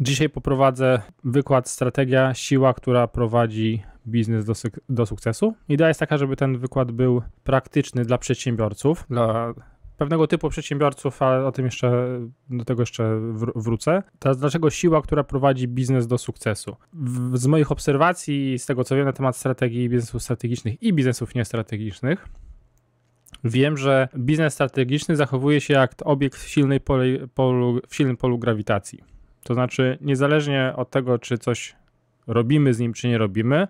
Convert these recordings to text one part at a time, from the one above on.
Dzisiaj poprowadzę wykład Strategia Siła, która prowadzi biznes do, suk do sukcesu. Idea jest taka, żeby ten wykład był praktyczny dla przedsiębiorców, dla pewnego typu przedsiębiorców, ale o tym jeszcze, do tego jeszcze wr wrócę. Teraz dlaczego siła, która prowadzi biznes do sukcesu? W z moich obserwacji, z tego co wiem na temat strategii biznesów strategicznych i biznesów niestrategicznych, Wiem, że biznes strategiczny zachowuje się jak obiekt w, silnej polu, w silnym polu grawitacji. To znaczy, niezależnie od tego, czy coś robimy z nim, czy nie robimy,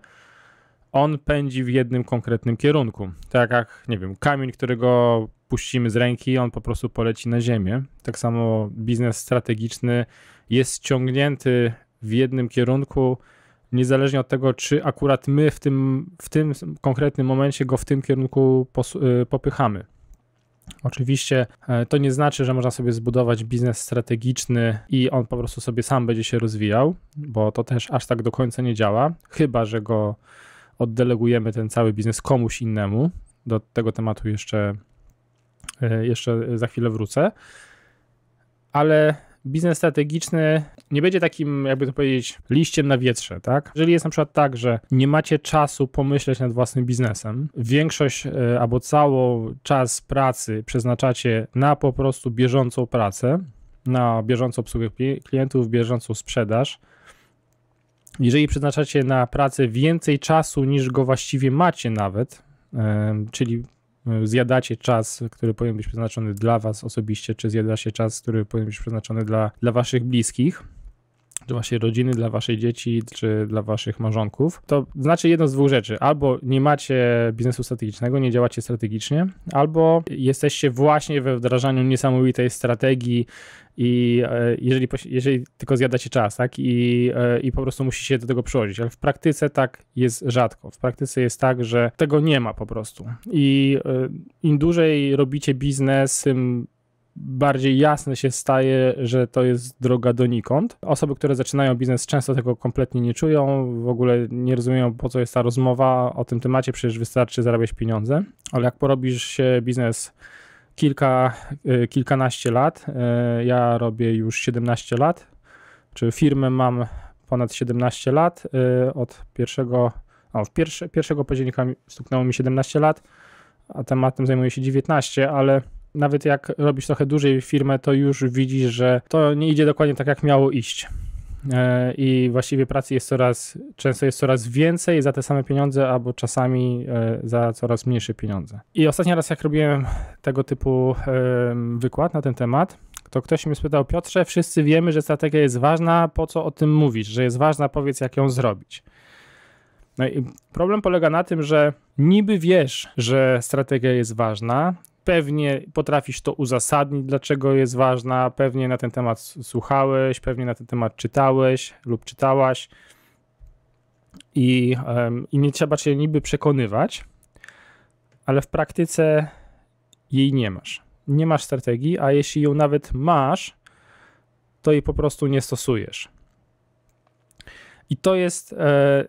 on pędzi w jednym konkretnym kierunku. Tak jak, nie wiem, kamień, którego puścimy z ręki, on po prostu poleci na ziemię. Tak samo biznes strategiczny jest ciągnięty w jednym kierunku, niezależnie od tego, czy akurat my w tym, w tym konkretnym momencie go w tym kierunku y, popychamy. Oczywiście e, to nie znaczy, że można sobie zbudować biznes strategiczny i on po prostu sobie sam będzie się rozwijał, bo to też aż tak do końca nie działa, chyba że go oddelegujemy ten cały biznes komuś innemu. Do tego tematu jeszcze, e, jeszcze za chwilę wrócę. Ale biznes strategiczny nie będzie takim, jakby to powiedzieć, liściem na wietrze, tak? Jeżeli jest na przykład tak, że nie macie czasu pomyśleć nad własnym biznesem, większość e, albo cały czas pracy przeznaczacie na po prostu bieżącą pracę, na bieżącą obsługę klientów, bieżącą sprzedaż, jeżeli przeznaczacie na pracę więcej czasu niż go właściwie macie nawet, e, czyli zjadacie czas, który powinien być przeznaczony dla was osobiście, czy zjadacie czas, który powinien być przeznaczony dla, dla waszych bliskich czy waszej rodziny, dla waszych dzieci, czy dla waszych małżonków, to znaczy jedno z dwóch rzeczy. Albo nie macie biznesu strategicznego, nie działacie strategicznie, albo jesteście właśnie we wdrażaniu niesamowitej strategii i e, jeżeli, jeżeli tylko zjadacie czas, tak, I, e, i po prostu musicie do tego przychodzić, ale w praktyce tak jest rzadko. W praktyce jest tak, że tego nie ma po prostu. I e, im dłużej robicie biznes, tym bardziej jasne się staje, że to jest droga donikąd. Osoby, które zaczynają biznes, często tego kompletnie nie czują, w ogóle nie rozumieją, po co jest ta rozmowa o tym temacie, przecież wystarczy zarabiać pieniądze. Ale jak porobisz się biznes kilka, y, kilkanaście lat, y, ja robię już 17 lat, czy firmę mam ponad 17 lat, y, od pierwszego, no, pierwsze, pierwszego października stuknęło mi 17 lat, a tematem zajmuję się 19, ale nawet jak robisz trochę dłużej firmę, to już widzisz, że to nie idzie dokładnie tak, jak miało iść e, i właściwie pracy jest coraz, często jest coraz więcej za te same pieniądze, albo czasami e, za coraz mniejsze pieniądze. I ostatni raz, jak robiłem tego typu wykład na ten temat, to ktoś mnie spytał, Piotrze, wszyscy wiemy, że strategia jest ważna, po co o tym mówisz, że jest ważna, powiedz jak ją zrobić. No i problem polega na tym, że niby wiesz, że strategia jest ważna, pewnie potrafisz to uzasadnić, dlaczego jest ważna, pewnie na ten temat słuchałeś, pewnie na ten temat czytałeś lub czytałaś i, i nie trzeba cię niby przekonywać, ale w praktyce jej nie masz. Nie masz strategii, a jeśli ją nawet masz, to jej po prostu nie stosujesz. I to jest e,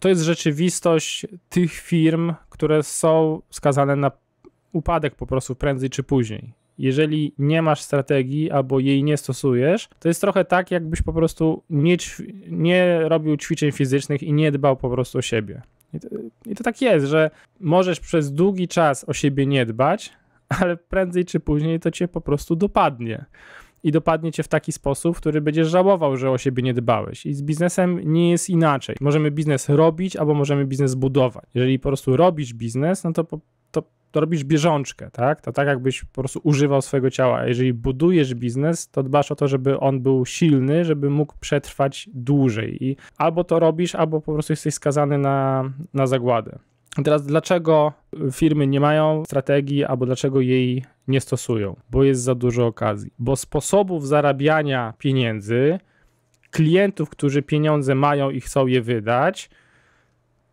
to jest rzeczywistość tych firm, które są skazane na upadek po prostu prędzej czy później. Jeżeli nie masz strategii albo jej nie stosujesz, to jest trochę tak, jakbyś po prostu nie, nie robił ćwiczeń fizycznych i nie dbał po prostu o siebie. I to, I to tak jest, że możesz przez długi czas o siebie nie dbać, ale prędzej czy później to cię po prostu dopadnie i dopadnie cię w taki sposób, który będziesz żałował, że o siebie nie dbałeś. I z biznesem nie jest inaczej. Możemy biznes robić, albo możemy biznes budować. Jeżeli po prostu robisz biznes, no to po to robisz bieżączkę, tak? To tak jakbyś po prostu używał swojego ciała. jeżeli budujesz biznes, to dbasz o to, żeby on był silny, żeby mógł przetrwać dłużej. I albo to robisz, albo po prostu jesteś skazany na, na zagładę. Teraz dlaczego firmy nie mają strategii, albo dlaczego jej nie stosują? Bo jest za dużo okazji. Bo sposobów zarabiania pieniędzy, klientów, którzy pieniądze mają i chcą je wydać,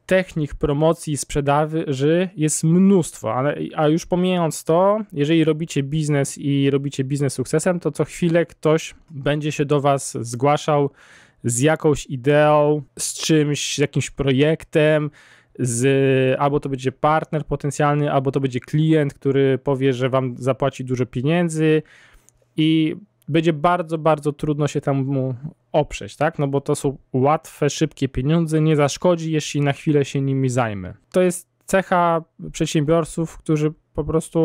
technik promocji i sprzedaży jest mnóstwo, a, a już pomijając to, jeżeli robicie biznes i robicie biznes sukcesem, to co chwilę ktoś będzie się do Was zgłaszał z jakąś ideą, z czymś, z jakimś projektem, z, albo to będzie partner potencjalny, albo to będzie klient, który powie, że Wam zapłaci dużo pieniędzy i będzie bardzo, bardzo trudno się tam oprzeć, tak? No bo to są łatwe, szybkie pieniądze, nie zaszkodzi, jeśli na chwilę się nimi zajmę. To jest cecha przedsiębiorców, którzy po prostu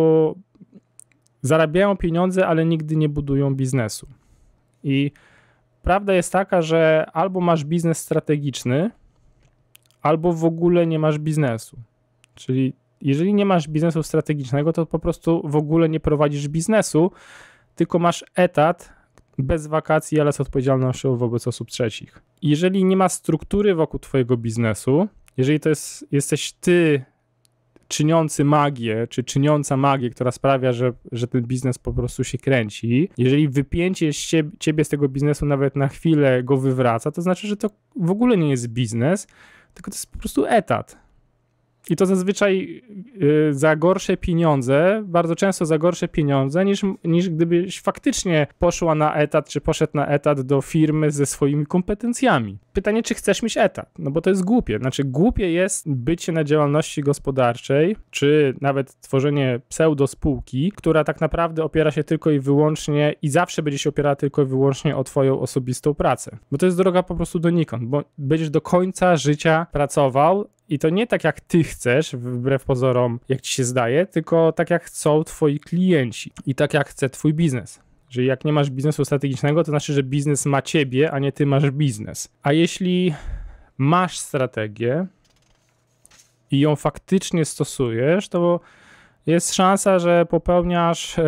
zarabiają pieniądze, ale nigdy nie budują biznesu. I prawda jest taka, że albo masz biznes strategiczny, albo w ogóle nie masz biznesu. Czyli jeżeli nie masz biznesu strategicznego, to po prostu w ogóle nie prowadzisz biznesu, tylko masz etat bez wakacji, ale z odpowiedzialnością wobec osób trzecich. Jeżeli nie ma struktury wokół Twojego biznesu, jeżeli to jest, jesteś Ty czyniący magię, czy czyniąca magię, która sprawia, że, że ten biznes po prostu się kręci, jeżeli wypięcie ciebie, ciebie z tego biznesu nawet na chwilę go wywraca, to znaczy, że to w ogóle nie jest biznes, tylko to jest po prostu etat i to zazwyczaj y, za gorsze pieniądze, bardzo często za gorsze pieniądze, niż, niż gdybyś faktycznie poszła na etat, czy poszedł na etat do firmy ze swoimi kompetencjami pytanie, czy chcesz mieć etat, no bo to jest głupie. Znaczy, głupie jest bycie na działalności gospodarczej, czy nawet tworzenie pseudospółki, która tak naprawdę opiera się tylko i wyłącznie i zawsze będzie się opierała tylko i wyłącznie o twoją osobistą pracę. Bo to jest droga po prostu donikąd, bo będziesz do końca życia pracował, i to nie tak jak ty chcesz, wbrew pozorom, jak ci się zdaje, tylko tak jak chcą twoi klienci i tak jak chce twój biznes. Że jak nie masz biznesu strategicznego, to znaczy, że biznes ma ciebie, a nie ty masz biznes. A jeśli masz strategię i ją faktycznie stosujesz, to jest szansa, że popełniasz e,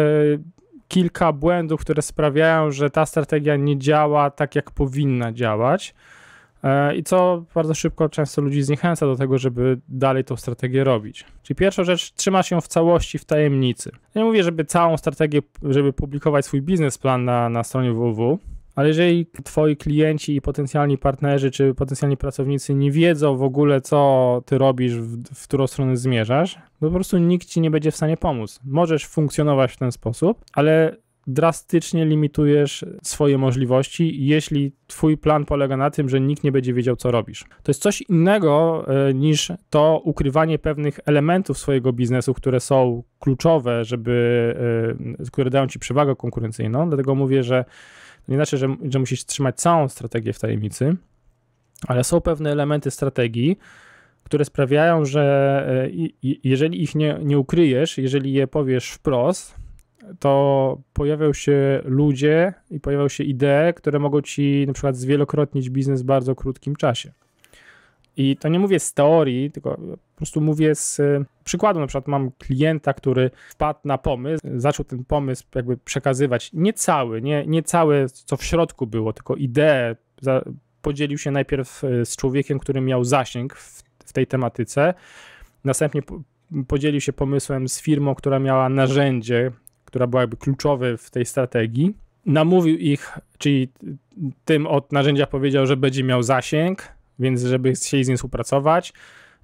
kilka błędów, które sprawiają, że ta strategia nie działa tak, jak powinna działać. E, I co bardzo szybko często ludzi zniechęca do tego, żeby dalej tą strategię robić. Czyli pierwsza rzecz, trzymasz ją w całości w tajemnicy. Ja nie mówię, żeby całą strategię, żeby publikować swój biznesplan na, na stronie www, ale jeżeli twoi klienci i potencjalni partnerzy czy potencjalni pracownicy nie wiedzą w ogóle, co ty robisz, w, w którą stronę zmierzasz, to po prostu nikt ci nie będzie w stanie pomóc. Możesz funkcjonować w ten sposób, ale drastycznie limitujesz swoje możliwości, jeśli twój plan polega na tym, że nikt nie będzie wiedział, co robisz. To jest coś innego e, niż to ukrywanie pewnych elementów swojego biznesu, które są kluczowe, żeby, e, które dają ci przewagę konkurencyjną. Dlatego mówię, że nie znaczy, że, że musisz trzymać całą strategię w tajemnicy, ale są pewne elementy strategii, które sprawiają, że e, jeżeli ich nie, nie ukryjesz, jeżeli je powiesz wprost, to pojawią się ludzie i pojawią się idee, które mogą ci na przykład zwielokrotnić biznes w bardzo krótkim czasie. I to nie mówię z teorii, tylko po prostu mówię z e, przykładu. Na przykład mam klienta, który wpadł na pomysł, zaczął ten pomysł jakby przekazywać nie cały, nie, nie całe, co w środku było, tylko ideę. podzielił się najpierw e, z człowiekiem, który miał zasięg w, w tej tematyce. Następnie podzielił się pomysłem z firmą, która miała narzędzie, która byłaby kluczowy w tej strategii. Namówił ich, czyli tym od narzędzia powiedział, że będzie miał zasięg, więc żeby chcieli z nim współpracować,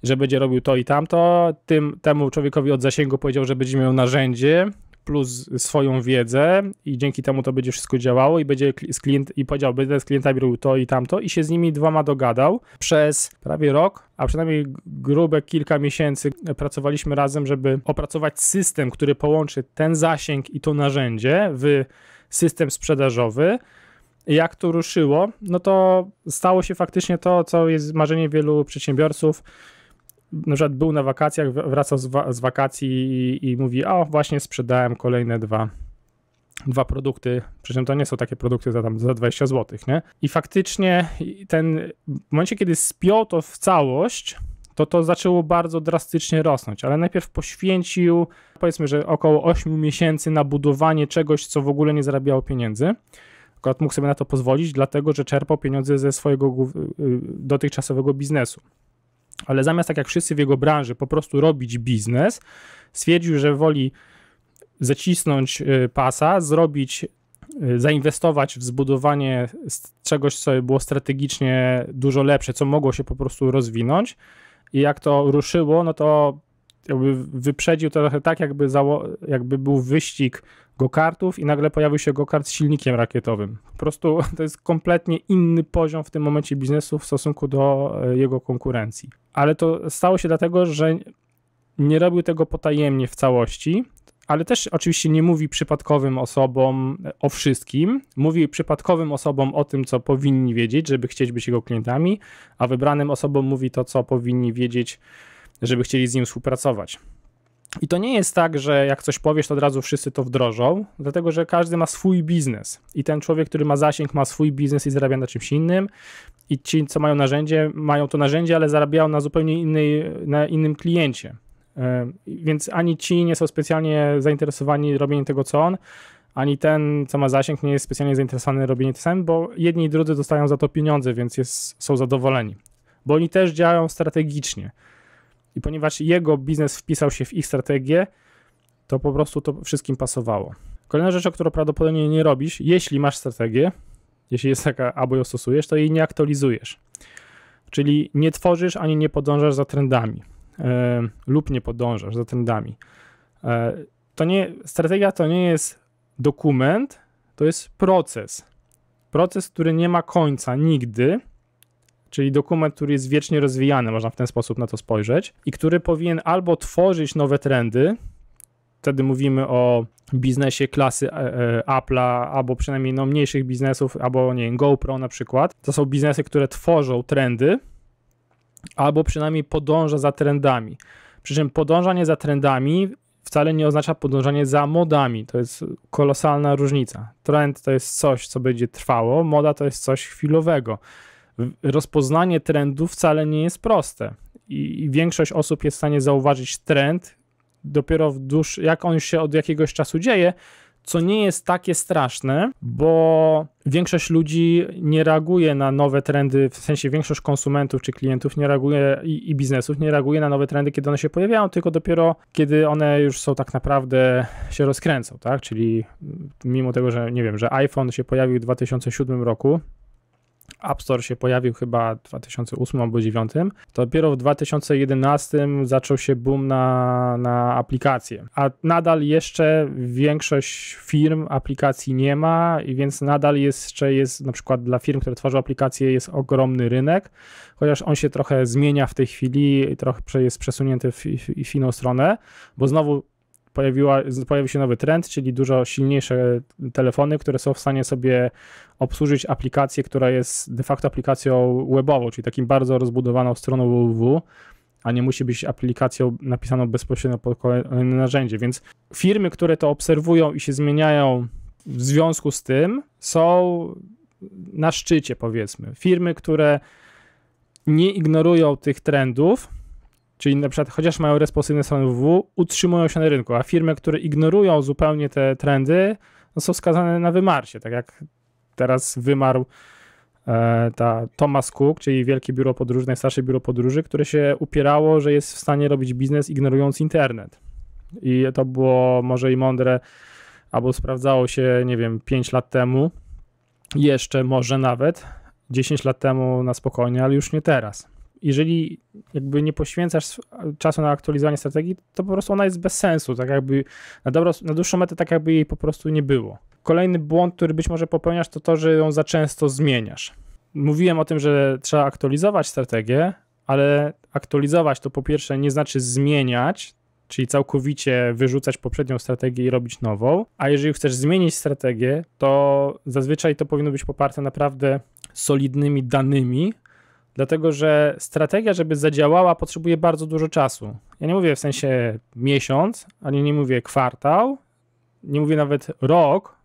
że będzie robił to i tamto. Tym, temu człowiekowi od zasięgu powiedział, że będzie miał narzędzie, plus swoją wiedzę i dzięki temu to będzie wszystko działało i będzie z klient i powiedział, będę z klientami robił to i tamto i się z nimi dwoma dogadał przez prawie rok, a przynajmniej grube kilka miesięcy pracowaliśmy razem, żeby opracować system, który połączy ten zasięg i to narzędzie w system sprzedażowy. Jak to ruszyło, no to stało się faktycznie to, co jest marzenie wielu przedsiębiorców, na przykład był na wakacjach, wracał z, wa z wakacji i, i, mówi, o właśnie sprzedałem kolejne dwa, dwa produkty, przy czym to nie są takie produkty za tam za 20 zł, nie? I faktycznie ten, w momencie kiedy spiął to w całość, to to zaczęło bardzo drastycznie rosnąć, ale najpierw poświęcił powiedzmy, że około 8 miesięcy na budowanie czegoś, co w ogóle nie zarabiało pieniędzy. Akurat mógł sobie na to pozwolić, dlatego że czerpał pieniądze ze swojego y, y, dotychczasowego biznesu ale zamiast tak jak wszyscy w jego branży po prostu robić biznes, stwierdził, że woli zacisnąć y, pasa, zrobić, y, zainwestować w zbudowanie czegoś, co było strategicznie dużo lepsze, co mogło się po prostu rozwinąć. I jak to ruszyło, no to jakby wyprzedził to trochę tak, jakby, jakby był wyścig gokartów i nagle pojawił się gokart z silnikiem rakietowym. Po prostu to jest kompletnie inny poziom w tym momencie biznesu w stosunku do y, jego konkurencji ale to stało się dlatego, że nie robił tego potajemnie w całości, ale też oczywiście nie mówi przypadkowym osobom o wszystkim. Mówi przypadkowym osobom o tym, co powinni wiedzieć, żeby chcieć być jego klientami, a wybranym osobom mówi to, co powinni wiedzieć, żeby chcieli z nim współpracować. I to nie jest tak, że jak coś powiesz, to od razu wszyscy to wdrożą, dlatego że każdy ma swój biznes i ten człowiek, który ma zasięg, ma swój biznes i zarabia na czymś innym i ci, co mają narzędzie, mają to narzędzie, ale zarabiają na zupełnie innej, na innym kliencie. Yy, więc ani ci nie są specjalnie zainteresowani robieniem tego, co on, ani ten, co ma zasięg, nie jest specjalnie zainteresowany robieniem tego samym, bo jedni i drudzy dostają za to pieniądze, więc jest, są zadowoleni. Bo oni też działają strategicznie i ponieważ jego biznes wpisał się w ich strategię, to po prostu to wszystkim pasowało. Kolejna rzecz, o którą prawdopodobnie nie robisz, jeśli masz strategię, jeśli jest taka, albo ją stosujesz, to jej nie aktualizujesz. Czyli nie tworzysz ani nie podążasz za trendami yy, lub nie podążasz za trendami. E, to nie, strategia to nie jest dokument, to jest proces. Proces, który nie ma końca nigdy czyli dokument, który jest wiecznie rozwijany, można w ten sposób na to spojrzeć, i który powinien albo tworzyć nowe trendy, wtedy mówimy o biznesie klasy e, e, Apple'a, albo przynajmniej no, mniejszych biznesów, albo nie wiem, GoPro na przykład. To są biznesy, które tworzą trendy, albo przynajmniej podąża za trendami. Przy czym podążanie za trendami wcale nie oznacza podążanie za modami. To jest kolosalna różnica. Trend to jest coś, co będzie trwało, moda to jest coś chwilowego rozpoznanie trendu wcale nie jest proste i, i większość osób jest w stanie zauważyć trend dopiero w dusz, jak on się od jakiegoś czasu dzieje, co nie jest takie straszne, bo większość ludzi nie reaguje na nowe trendy, w sensie większość konsumentów czy klientów nie reaguje i, i, biznesów nie reaguje na nowe trendy, kiedy one się pojawiają, tylko dopiero kiedy one już są tak naprawdę się rozkręcą, tak? Czyli mimo tego, że nie wiem, że iPhone się pojawił w 2007 roku, App Store się pojawił chyba w 2008 albo 2009, to dopiero w 2011 zaczął się boom na, na aplikacje. A nadal jeszcze większość firm aplikacji nie ma, i więc nadal jeszcze jest na przykład dla firm, które tworzą aplikacje, jest ogromny rynek, chociaż on się trochę zmienia w tej chwili, trochę jest przesunięty w, w, w inną stronę, bo znowu pojawiła, pojawił się nowy trend, czyli dużo silniejsze telefony, które są w stanie sobie obsłużyć aplikację, która jest de facto aplikacją webową, czyli takim bardzo rozbudowaną stroną www, a nie musi być aplikacją napisaną bezpośrednio pod kolejne narzędzie. Więc firmy, które to obserwują i się zmieniają w związku z tym, są na szczycie, powiedzmy. Firmy, które nie ignorują tych trendów, Czyli na przykład, chociaż mają responsywne strony www, utrzymują się na rynku, a firmy, które ignorują zupełnie te trendy, no są skazane na wymarcie. Tak jak teraz wymarł e, ta Thomas Cook, czyli wielkie biuro podróży, najstarsze biuro podróży, które się upierało, że jest w stanie robić biznes ignorując internet. I to było może i mądre, albo sprawdzało się, nie wiem, 5 lat temu, jeszcze może nawet 10 lat temu na spokojnie, ale już nie teraz jeżeli jakby nie poświęcasz czasu na aktualizowanie strategii, to po prostu ona jest bez sensu, tak jakby na, dobrą na dłuższą metę tak jakby jej po prostu nie było. Kolejny błąd, który być może popełniasz, to to, że ją za często zmieniasz. Mówiłem o tym, że trzeba aktualizować strategię, ale aktualizować to po pierwsze nie znaczy zmieniać, czyli całkowicie wyrzucać poprzednią strategię i robić nową. A jeżeli chcesz zmienić strategię, to zazwyczaj to powinno być poparte naprawdę solidnymi danymi, dlatego że strategia, żeby zadziałała, potrzebuje bardzo dużo czasu. Ja nie mówię w sensie miesiąc, ani nie mówię kwartał, nie mówię nawet rok,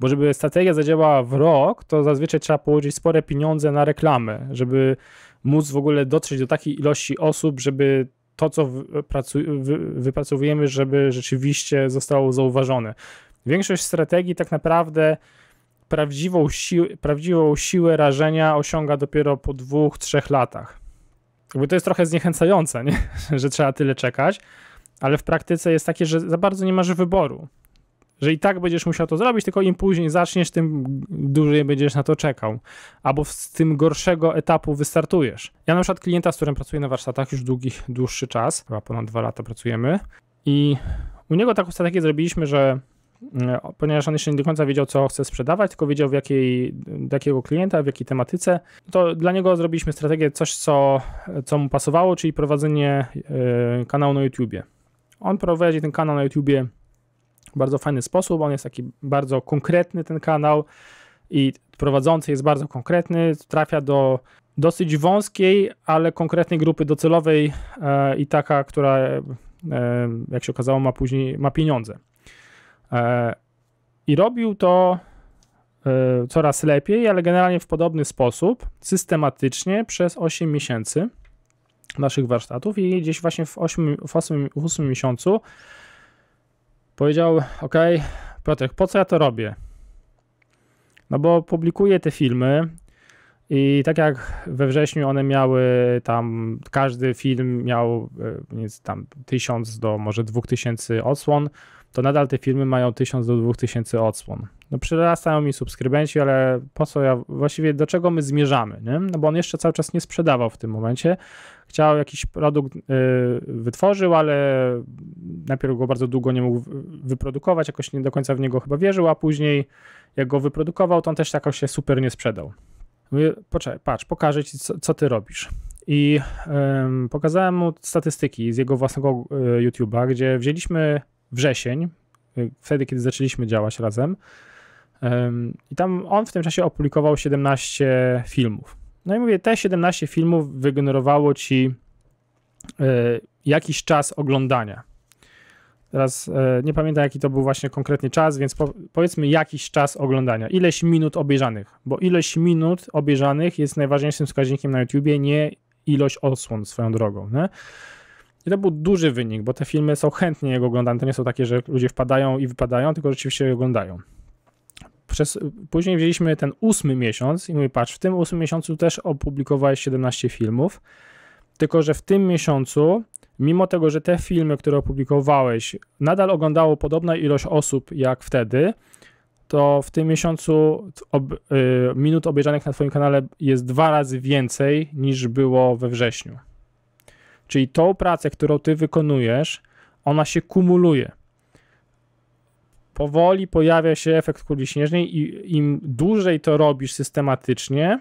bo żeby strategia zadziałała w rok, to zazwyczaj trzeba położyć spore pieniądze na reklamę, żeby móc w ogóle dotrzeć do takiej ilości osób, żeby to, co wypracowujemy, żeby rzeczywiście zostało zauważone. Większość strategii tak naprawdę prawdziwą, prawdziwą siłę rażenia osiąga dopiero po dwóch, trzech latach. Jakby to jest trochę zniechęcające, nie? że trzeba tyle czekać, ale w praktyce jest takie, że za bardzo nie masz wyboru. Że i tak będziesz musiał to zrobić, tylko im później zaczniesz, tym dłużej będziesz na to czekał. Albo z tym gorszego etapu wystartujesz. Ja na przykład klienta, z którym pracuję na warsztatach już długi, dłuższy czas, chyba ponad dwa lata pracujemy, i u niego taką strategię zrobiliśmy, że E, ponieważ on jeszcze nie do końca wiedział, co chce sprzedawać, tylko wiedział, w jakiej, do jakiego klienta, w jakiej tematyce, to dla niego zrobiliśmy strategię, coś, co, co mu pasowało, czyli prowadzenie e, kanału na YouTubie. On prowadzi ten kanał na YouTubie w bardzo fajny sposób, on jest taki bardzo konkretny, ten kanał, i prowadzący jest bardzo konkretny, trafia do dosyć wąskiej, ale konkretnej grupy docelowej e, i taka, która, jak się okazało, ma później ma pieniądze. E, I robił to e, coraz lepiej, ale generalnie w podobny sposób, systematycznie przez 8 miesięcy naszych warsztatów i gdzieś właśnie w 8, w 8, w 8 miesiącu powiedział, ok, Piotrek, po co ja to robię? No bo publikuję te filmy i tak jak we wrześniu one miały tam, każdy film miał e, tam 1000 do może 2000 odsłon, to nadal te filmy mają 1000 do 2000 odsłon. No przyrastają mi subskrybenci, ale po co ja, właściwie do czego my zmierzamy, nie? No bo on jeszcze cały czas nie sprzedawał w tym momencie. Chciał jakiś produkt, yy, wytworzył, ale najpierw go bardzo długo nie mógł wyprodukować, jakoś nie do końca w niego chyba wierzył, a później jak go wyprodukował, to on też jakoś się super nie sprzedał. Mówię, poczekaj, patrz, pokażę ci, co, co ty robisz. I yy, pokazałem mu statystyki z jego własnego yy, YouTube'a, gdzie wzięliśmy wrzesień, y, wtedy, kiedy zaczęliśmy działać razem. I tam on w tym czasie opublikował 17 filmów. No i mówię, te 17 filmów wygenerowało ci e, jakiś czas oglądania. Teraz e, nie pamiętam, jaki to był właśnie konkretnie czas, więc powiedzmy jakiś czas oglądania. Ileś minut obejrzanych, bo ileś minut obejrzanych jest najważniejszym wskaźnikiem na YouTubie, nie ilość odsłon swoją drogą. Nie? I to był duży wynik, bo te filmy są chętnie jego oglądane. To nie są takie, że ludzie wpadają i wypadają, tylko rzeczywiście je oglądają. Przez, później wzięliśmy ten ósmy miesiąc i mówię, patrz, w tym ósmym miesiącu też opublikowałeś 17 filmów, tylko że w tym miesiącu, mimo tego, że te filmy, które opublikowałeś, nadal oglądało podobna ilość osób jak wtedy, to w tym miesiącu ob, y, minut obejrzanych na Twoim kanale jest dwa razy więcej niż było we wrześniu. Czyli tą pracę, którą ty wykonujesz, ona się kumuluje. Powoli pojawia się efekt kuli śnieżnej i im dłużej to robisz systematycznie,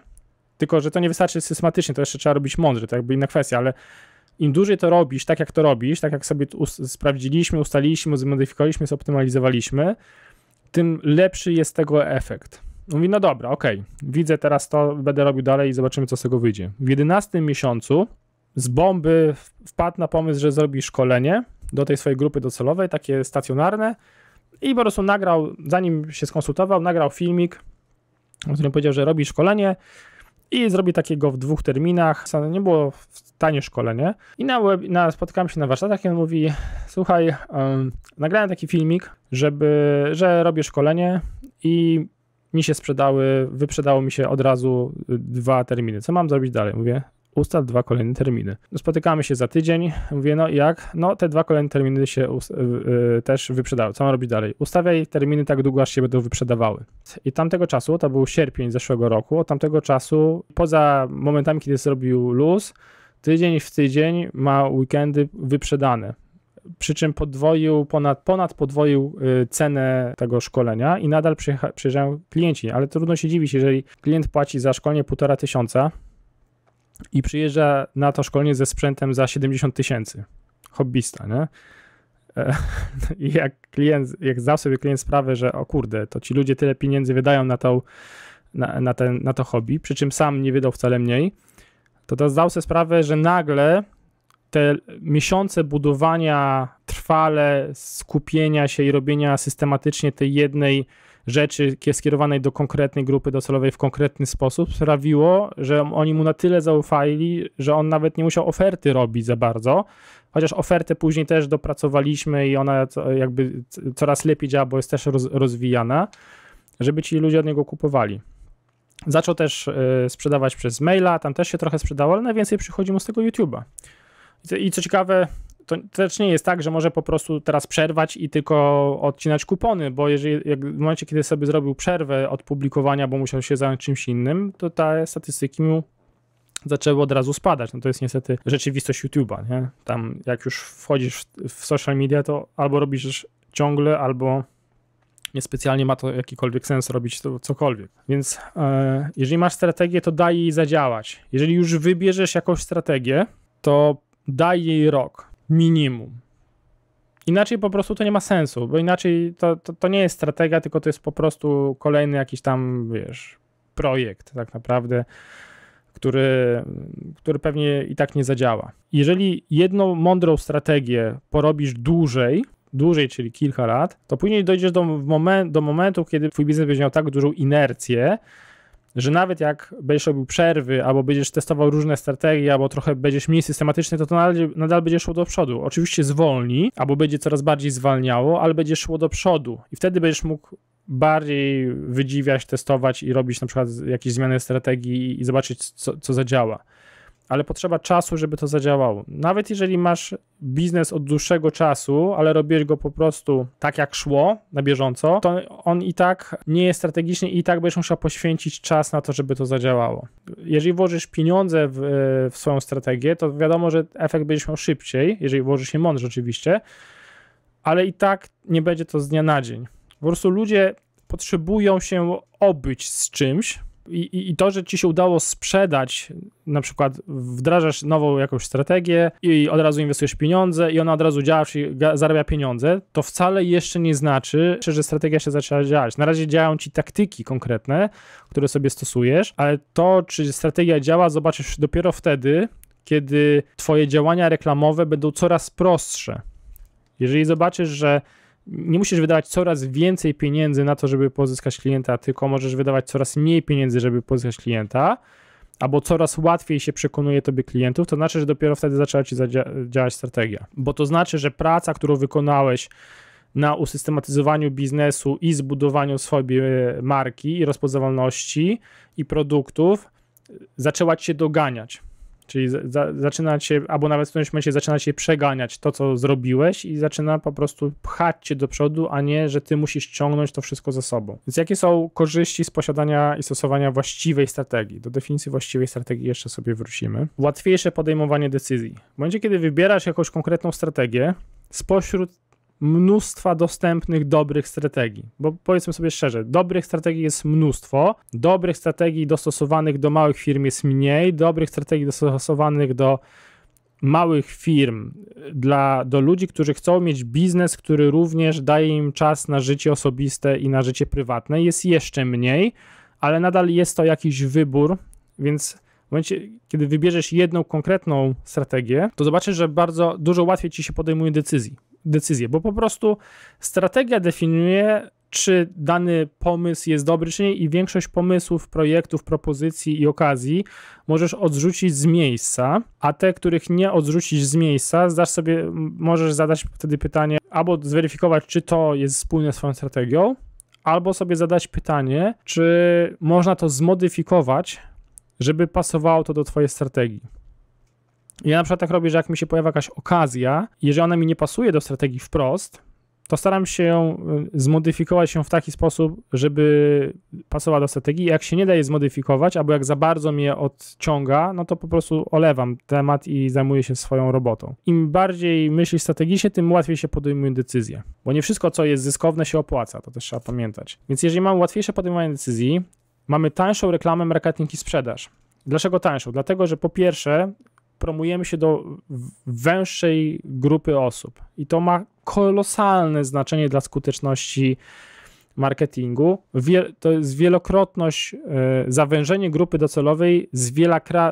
tylko że to nie wystarczy systematycznie, to jeszcze trzeba robić mądrze, to jakby inna kwestia, ale im dłużej to robisz, tak jak to robisz, tak jak sobie sprawdziliśmy, ustaliliśmy, zmodyfikowaliśmy, zoptymalizowaliśmy, tym lepszy jest tego efekt. Mówi, no dobra, ok, widzę teraz to, będę robił dalej i zobaczymy, co z tego wyjdzie. W 11 miesiącu z bomby wpadł na pomysł, że zrobi szkolenie do tej swojej grupy docelowej, takie stacjonarne i po prostu nagrał, zanim się skonsultował, nagrał filmik, w którym powiedział, że robi szkolenie i zrobi takiego w dwóch terminach. Nie było tanie szkolenie. I na, na spotkałem się na warsztatach i on mówi, słuchaj, um, nagrałem taki filmik, żeby, że robię szkolenie i mi się sprzedały, wyprzedało mi się od razu y, dwa terminy. Co mam zrobić dalej? Mówię, ustal dwa kolejne terminy. No, spotykamy się za tydzień, mówię, no jak? No te dwa kolejne terminy się yy, też wyprzedały, co mam robić dalej? Ustawiaj terminy tak długo, aż się będą wyprzedawały. I tamtego czasu, to był sierpień zeszłego roku, od tamtego czasu, poza momentami, kiedy zrobił luz, tydzień w tydzień ma weekendy wyprzedane przy czym podwoił, ponad, ponad podwoił y, cenę tego szkolenia i nadal przyjeżdżają klienci, ale trudno się dziwić, jeżeli klient płaci za szkolenie półtora tysiąca, i przyjeżdża na to szkolenie ze sprzętem za 70 tysięcy. Hobbysta, nie? E, I jak klient, jak zdał sobie klient sprawę, że o kurde, to ci ludzie tyle pieniędzy wydają na, to, na, na, ten, na to hobby, przy czym sam nie wydał wcale mniej, to to zdał sobie sprawę, że nagle te miesiące budowania trwale, skupienia się i robienia systematycznie tej jednej rzeczy skierowanej do konkretnej grupy docelowej w konkretny sposób sprawiło, że oni mu na tyle zaufali, że on nawet nie musiał oferty robić za bardzo, chociaż ofertę później też dopracowaliśmy i ona jakby coraz lepiej działa, bo jest też rozwijana, żeby ci ludzie od niego kupowali. Zaczął też e, sprzedawać przez maila, tam też się trochę sprzedało, ale najwięcej przychodzi mu z tego YouTube'a. I co ciekawe, to też nie jest tak, że może po prostu teraz przerwać i tylko odcinać kupony, bo jeżeli, jak w momencie, kiedy sobie zrobił przerwę od publikowania, bo musiał się zająć czymś innym, to te statystyki mu zaczęły od razu spadać. No to jest niestety rzeczywistość YouTube'a, nie? Tam jak już wchodzisz w, w social media, to albo robisz ciągle, albo niespecjalnie ma to jakikolwiek sens robić to cokolwiek. Więc e, jeżeli masz strategię, to daj jej zadziałać. Jeżeli już wybierzesz jakąś strategię, to daj jej rok minimum. Inaczej po prostu to nie ma sensu, bo inaczej to, to, to, nie jest strategia, tylko to jest po prostu kolejny jakiś tam, wiesz, projekt tak naprawdę, który, który pewnie i tak nie zadziała. Jeżeli jedną mądrą strategię porobisz dłużej, dłużej, czyli kilka lat, to później dojdziesz do, moment, do momentu, kiedy twój biznes będzie miał tak dużą inercję, że nawet jak będziesz robił przerwy, albo będziesz testował różne strategie, albo trochę będziesz mniej systematyczny, to to nadal, nadal będzie szło do przodu. Oczywiście zwolni, albo będzie coraz bardziej zwalniało, ale będzie szło do przodu i wtedy będziesz mógł bardziej wydziwiać, testować i robić na przykład jakieś zmiany strategii i zobaczyć, co, co zadziała ale potrzeba czasu, żeby to zadziałało. Nawet jeżeli masz biznes od dłuższego czasu, ale robisz go po prostu tak jak szło, na bieżąco, to on i tak nie jest strategiczny i tak będziesz musiał poświęcić czas na to, żeby to zadziałało. Jeżeli włożysz pieniądze w, e, w swoją strategię, to wiadomo, że efekt będziesz miał szybciej, jeżeli włożysz je mądrze oczywiście, ale i tak nie będzie to z dnia na dzień. Po prostu ludzie potrzebują się obyć z czymś, i, I, to, że ci się udało sprzedać, na przykład wdrażasz nową jakąś strategię i od razu inwestujesz pieniądze i ona od razu działa, czyli zarabia pieniądze, to wcale jeszcze nie znaczy, że strategia się zaczęła działać. Na razie działają ci taktyki konkretne, które sobie stosujesz, ale to, czy strategia działa, zobaczysz dopiero wtedy, kiedy twoje działania reklamowe będą coraz prostsze. Jeżeli zobaczysz, że nie musisz wydawać coraz więcej pieniędzy na to, żeby pozyskać klienta, tylko możesz wydawać coraz mniej pieniędzy, żeby pozyskać klienta, albo coraz łatwiej się przekonuje tobie klientów, to znaczy, że dopiero wtedy zaczęła ci działać strategia. Bo to znaczy, że praca, którą wykonałeś na usystematyzowaniu biznesu i zbudowaniu swojej e, marki i rozpoznawalności i produktów, zaczęła ci się doganiać. Czyli za, zaczyna cię, albo nawet w którymś momencie zaczyna cię przeganiać to, co zrobiłeś i zaczyna po prostu pchać cię do przodu, a nie, że ty musisz ciągnąć to wszystko za sobą. Więc jakie są korzyści z posiadania i stosowania właściwej strategii? Do definicji właściwej strategii jeszcze sobie wrócimy. Łatwiejsze podejmowanie decyzji. W momencie, kiedy wybierasz jakąś konkretną strategię, spośród mnóstwa dostępnych dobrych strategii. Bo powiedzmy sobie szczerze, dobrych strategii jest mnóstwo, dobrych strategii dostosowanych do małych firm jest mniej, dobrych strategii dostosowanych do małych firm, y, dla, do ludzi, którzy chcą mieć biznes, który również daje im czas na życie osobiste i na życie prywatne, jest jeszcze mniej, ale nadal jest to jakiś wybór, więc w momencie, kiedy wybierzesz jedną konkretną strategię, to zobaczysz, że bardzo dużo łatwiej ci się podejmuje decyzji decyzję, bo po prostu strategia definiuje, czy dany pomysł jest dobry, czy nie, i większość pomysłów, projektów, propozycji i okazji możesz odrzucić z miejsca, a te, których nie odrzucisz z miejsca, zdasz sobie, możesz zadać wtedy pytanie, albo zweryfikować, czy to jest spójne z Twoją strategią, albo sobie zadać pytanie, czy można to zmodyfikować, żeby pasowało to do Twojej strategii. Ja na przykład tak robię, że jak mi się pojawia jakaś okazja, jeżeli ona mi nie pasuje do strategii wprost, to staram się y, zmodyfikować ją w taki sposób, żeby pasowała do strategii. Jak się nie da je zmodyfikować, albo jak za bardzo mnie odciąga, no to po prostu olewam temat i zajmuję się swoją robotą. Im bardziej myśli strategicznie, tym łatwiej się podejmuje decyzje, bo nie wszystko, co jest zyskowne, się opłaca, to też trzeba pamiętać. Więc jeżeli mamy łatwiejsze podejmowanie decyzji, mamy tańszą reklamę, marketing i sprzedaż. Dlaczego tańszą? Dlatego, że po pierwsze, promujemy się do węższej grupy osób. I to ma kolosalne znaczenie dla skuteczności marketingu. to jest wielokrotność, e, zawężenie grupy docelowej z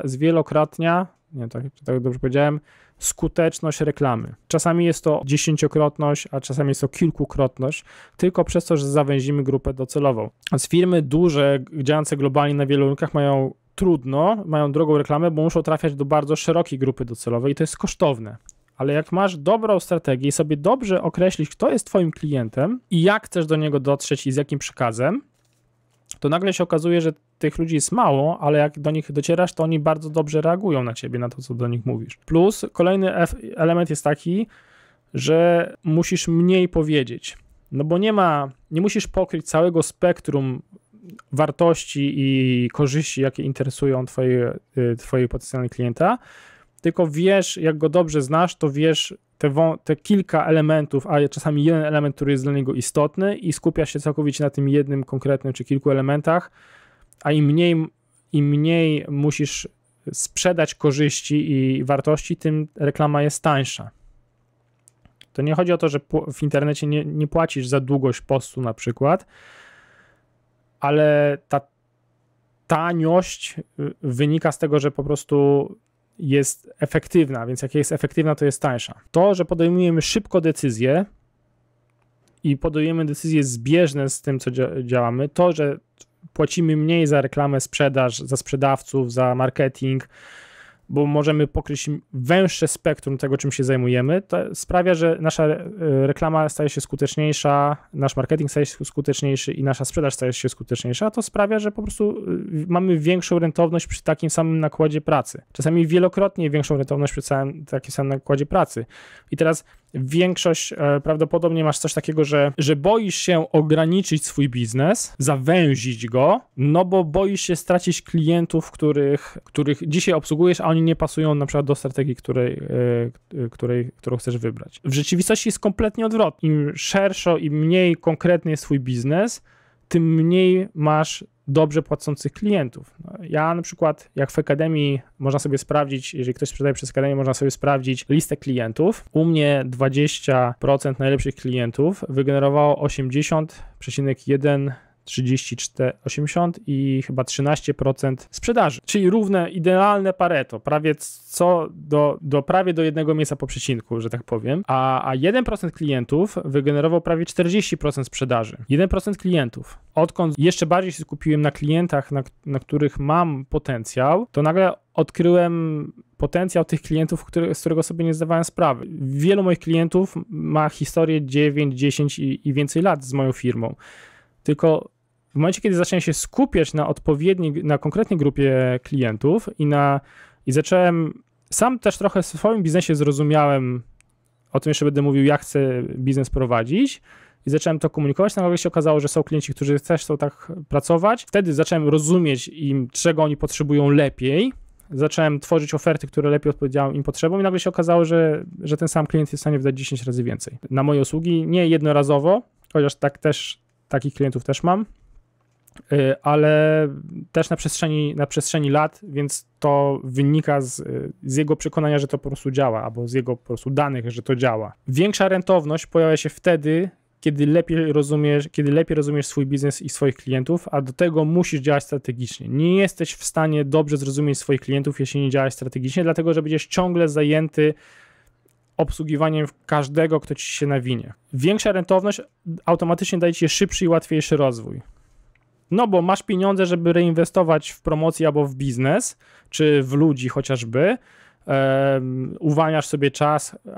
zwielokrotnia, nie tak, tak dobrze powiedziałem, skuteczność reklamy. Czasami jest to dziesięciokrotność, a czasami jest to kilkukrotność, tylko przez to, że zawęzimy grupę docelową. z firmy duże, działające globalnie na wielu rynkach mają trudno, mają drogą reklamę, bo muszą trafiać do bardzo szerokiej grupy docelowej i to jest kosztowne. Ale jak masz dobrą strategię i sobie dobrze określić, kto jest Twoim klientem i jak chcesz do niego dotrzeć i z jakim przekazem, to nagle się okazuje, że tych ludzi jest mało, ale jak do nich docierasz, to oni bardzo dobrze reagują na ciebie, na to, co do nich mówisz. Plus, kolejny element jest taki, że musisz mniej powiedzieć. No bo nie ma, nie musisz pokryć całego spektrum wartości i korzyści, jakie interesują y, Twojego twoje potencjalne klienta, tylko wiesz, jak go dobrze znasz, to wiesz te, te, kilka elementów, a czasami jeden element, który jest dla niego istotny i skupia się całkowicie na tym jednym konkretnym czy kilku elementach, a im mniej, im mniej musisz sprzedać korzyści i wartości, tym reklama jest tańsza. To nie chodzi o to, że w internecie nie, nie płacisz za długość postu na przykład, ale ta taniość y, wynika z tego, że po prostu jest efektywna, więc jak jest efektywna, to jest tańsza. To, że podejmujemy szybko decyzje i podejmujemy decyzje zbieżne z tym, co działamy, to, że płacimy mniej za reklamę, sprzedaż, za sprzedawców, za marketing, bo możemy pokryć węższe spektrum tego, czym się zajmujemy, to sprawia, że nasza e, reklama staje się skuteczniejsza, nasz marketing staje się skuteczniejszy i nasza sprzedaż staje się skuteczniejsza, to sprawia, że po prostu y, mamy większą rentowność przy takim samym nakładzie pracy. Czasami wielokrotnie większą rentowność przy całym, takim samym nakładzie pracy. I teraz większość e, prawdopodobnie masz coś takiego, że, że boisz się ograniczyć swój biznes, zawęzić go, no bo boisz się stracić klientów, których, których dzisiaj obsługujesz, a oni nie pasują na przykład do strategii, której, e, której, którą chcesz wybrać. W rzeczywistości jest kompletnie odwrotnie. Im szerszo i mniej konkretny jest swój biznes, tym mniej masz dobrze płacących klientów. No, ja na przykład, jak w Akademii można sobie sprawdzić, jeżeli ktoś sprzedaje przez Akademię, można sobie sprawdzić listę klientów. U mnie 20% najlepszych klientów wygenerowało 80,1 34,80 i chyba 13% sprzedaży. Czyli równe, idealne pareto, prawie co do, do prawie do jednego miejsca po przecinku, że tak powiem. A, a 1% klientów wygenerował prawie 40% sprzedaży. 1% klientów. Odkąd jeszcze bardziej się skupiłem na klientach, na, na których mam potencjał, to nagle odkryłem potencjał tych klientów, który, z którego sobie nie zdawałem sprawy. Wielu moich klientów ma historię 9, 10 i, i więcej lat z moją firmą. Tylko w momencie, kiedy zacząłem się skupiać na odpowiedniej, na konkretnej grupie klientów i na i zacząłem sam też trochę w swoim biznesie zrozumiałem, o tym jeszcze będę mówił, jak chcę biznes prowadzić. I zacząłem to komunikować, nagle się okazało, że są klienci, którzy też chcą tak pracować. Wtedy zacząłem rozumieć im, czego oni potrzebują lepiej. Zacząłem tworzyć oferty, które lepiej odpowiadają im potrzebom, i nagle się okazało, że, że ten sam klient jest w stanie wydać 10 razy więcej na moje usługi, nie jednorazowo, chociaż tak też takich klientów też mam, Y, ale też na przestrzeni, na przestrzeni lat, więc to wynika z, z, jego przekonania, że to po prostu działa, albo z jego po prostu danych, że to działa. Większa rentowność pojawia się wtedy, kiedy lepiej rozumiesz, kiedy lepiej rozumiesz swój biznes i swoich klientów, a do tego musisz działać strategicznie. Nie jesteś w stanie dobrze zrozumieć swoich klientów, jeśli nie działasz strategicznie, dlatego że będziesz ciągle zajęty obsługiwaniem każdego, kto ci się nawinie. Większa rentowność automatycznie daje ci szybszy i łatwiejszy rozwój. No bo masz pieniądze, żeby reinwestować w promocję albo w biznes, czy w ludzi chociażby. Um, uwalniasz sobie czas, e,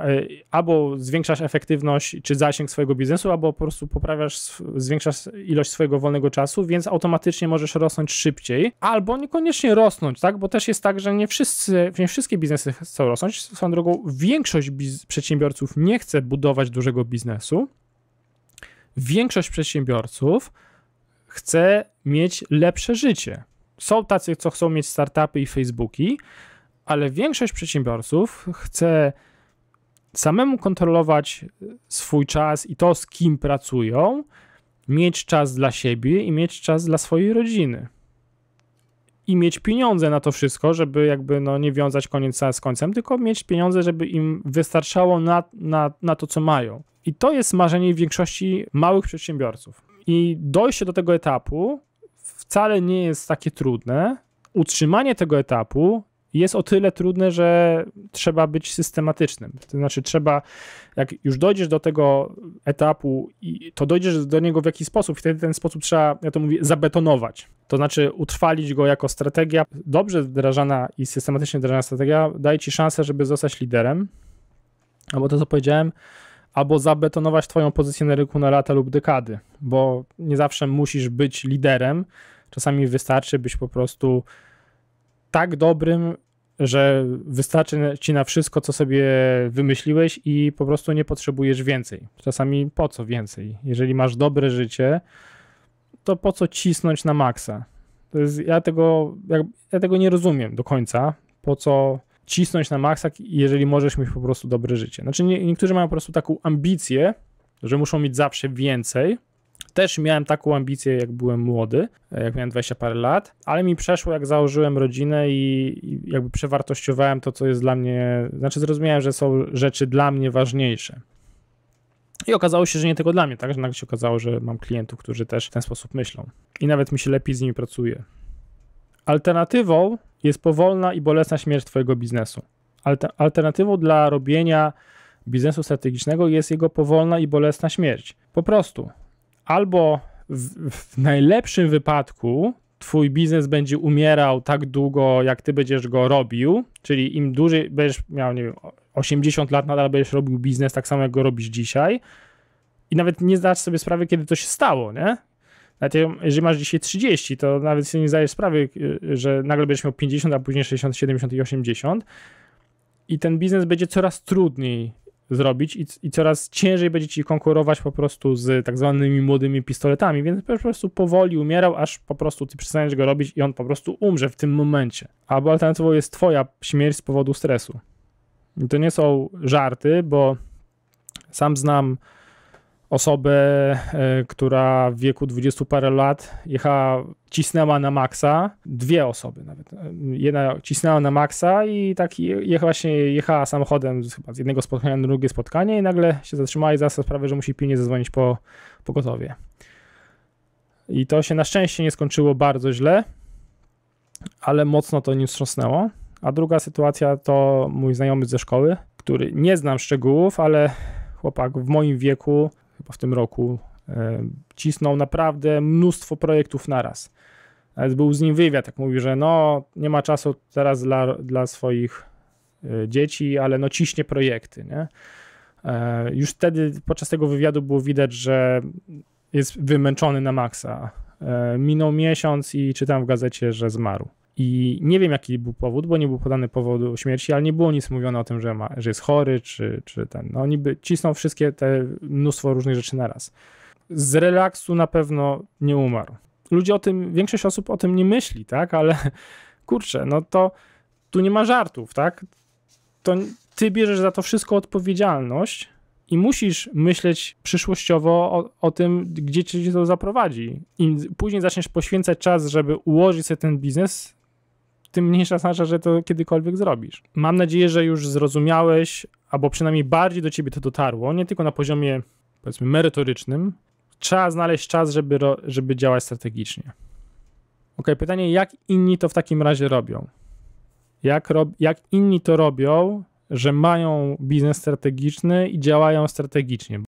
albo zwiększasz efektywność czy zasięg swojego biznesu, albo po prostu poprawiasz, zwiększasz ilość swojego wolnego czasu, więc automatycznie możesz rosnąć szybciej, albo niekoniecznie rosnąć, tak? Bo też jest tak, że nie wszyscy, nie wszystkie biznesy chcą rosnąć. Swoją drogą, większość biz- przedsiębiorców nie chce budować dużego biznesu. Większość przedsiębiorców chce mieć lepsze życie. Są tacy, co chcą mieć startupy i Facebooki, ale większość przedsiębiorców chce samemu kontrolować swój czas i to, z kim pracują, mieć czas dla siebie i mieć czas dla swojej rodziny. I mieć pieniądze na to wszystko, żeby jakby no nie wiązać koniec z końcem, tylko mieć pieniądze, żeby im wystarczało na, na, na to, co mają. I to jest marzenie większości małych przedsiębiorców. I dojście do tego etapu wcale nie jest takie trudne. Utrzymanie tego etapu jest o tyle trudne, że trzeba być systematycznym. To znaczy, trzeba, jak już dojdziesz do tego etapu, to dojdziesz do niego w jakiś sposób, wtedy ten sposób trzeba, ja to mówię, zabetonować. To znaczy, utrwalić go jako strategia. Dobrze wdrażana i systematycznie wdrażana strategia daje ci szansę, żeby zostać liderem. Albo to, co powiedziałem, albo zabetonować twoją pozycję na rynku na lata lub dekady, bo nie zawsze musisz być liderem. Czasami wystarczy być po prostu tak dobrym, że wystarczy ci na wszystko, co sobie wymyśliłeś i po prostu nie potrzebujesz więcej. Czasami po co więcej? Jeżeli masz dobre życie, to po co cisnąć na maksa? Jest, ja, tego, ja tego nie rozumiem do końca, po co cisnąć na maksa, jeżeli możesz mieć po prostu dobre życie. Znaczy nie, niektórzy mają po prostu taką ambicję, że muszą mieć zawsze więcej. Też miałem taką ambicję, jak byłem młody, e, jak miałem 20 parę lat, ale mi przeszło, jak założyłem rodzinę i, i jakby przewartościowałem to, co jest dla mnie, znaczy zrozumiałem, że są rzeczy dla mnie ważniejsze. I okazało się, że nie tylko dla mnie, tak? Że nagle się okazało, że mam klientów, którzy też w ten sposób myślą. I nawet mi się lepiej z nimi pracuje. Alternatywą jest powolna i bolesna śmierć Twojego biznesu. Alter, alternatywą dla robienia biznesu strategicznego jest jego powolna i bolesna śmierć. Po prostu albo w, w najlepszym wypadku Twój biznes będzie umierał tak długo, jak Ty będziesz go robił, czyli im dłużej będziesz miał, nie wiem, 80 lat nadal będziesz robił biznes tak samo, jak go robisz dzisiaj, i nawet nie zdasz sobie sprawy, kiedy to się stało, nie? Nawet jeżeli masz dzisiaj 30, to nawet sobie nie zdajesz sprawy, y, że nagle będziesz miał 50, a później 60, 70 i 80. I ten biznes będzie coraz trudniej zrobić i, i coraz ciężej będzie ci konkurować po prostu z tak zwanymi młodymi pistoletami, więc po prostu powoli umierał, aż po prostu ty przestaniesz go robić i on po prostu umrze w tym momencie. Albo alternatywą jest twoja śmierć z powodu stresu. I to nie są żarty, bo sam znam osobę, e, która w wieku dwudziestu parę lat jechała, cisnęła na maksa, dwie osoby nawet. E, jedna cisnęła na maksa i tak jechała, właśnie jechała samochodem chyba z jednego spotkania na drugie spotkanie i nagle się zatrzymała i zdała sprawę, że musi pilnie zadzwonić po pogotowie. I to się na szczęście nie skończyło bardzo źle, ale mocno to nie wstrząsnęło. A druga sytuacja to mój znajomy ze szkoły, który nie znam szczegółów, ale chłopak w moim wieku chyba w tym roku e, cisnął naprawdę mnóstwo projektów naraz. Nawet był z nim wywiad, jak mówi, że no nie ma czasu teraz dla, dla swoich e, dzieci, ale no ciśnie projekty, nie? E, już wtedy podczas tego wywiadu było widać, że jest wymęczony na maksa. Minął miesiąc i czytam w gazecie, że zmarł. I nie wiem, jaki był powód, bo nie był podany powodu śmierci, ale nie było nic mówione o tym, że, ma, że jest chory, czy, czy ten. No, niby cisną wszystkie te mnóstwo różnych rzeczy naraz. Z relaksu na pewno nie umarł. Ludzie o tym, większość osób o tym nie myśli, tak, ale kurczę, no to tu nie ma żartów, tak? To ty bierzesz za to wszystko odpowiedzialność i musisz myśleć przyszłościowo o, o tym, gdzie cię to zaprowadzi. Im później zaczniesz poświęcać czas, żeby ułożyć sobie ten biznes, tym mniejsza szansa, że to kiedykolwiek zrobisz. Mam nadzieję, że już zrozumiałeś, albo przynajmniej bardziej do ciebie to dotarło, nie tylko na poziomie powiedzmy merytorycznym. Trzeba znaleźć czas, żeby, żeby działać strategicznie. Ok, pytanie, jak inni to w takim razie robią? Jak, rob, jak inni to robią, że mają biznes strategiczny i działają strategicznie?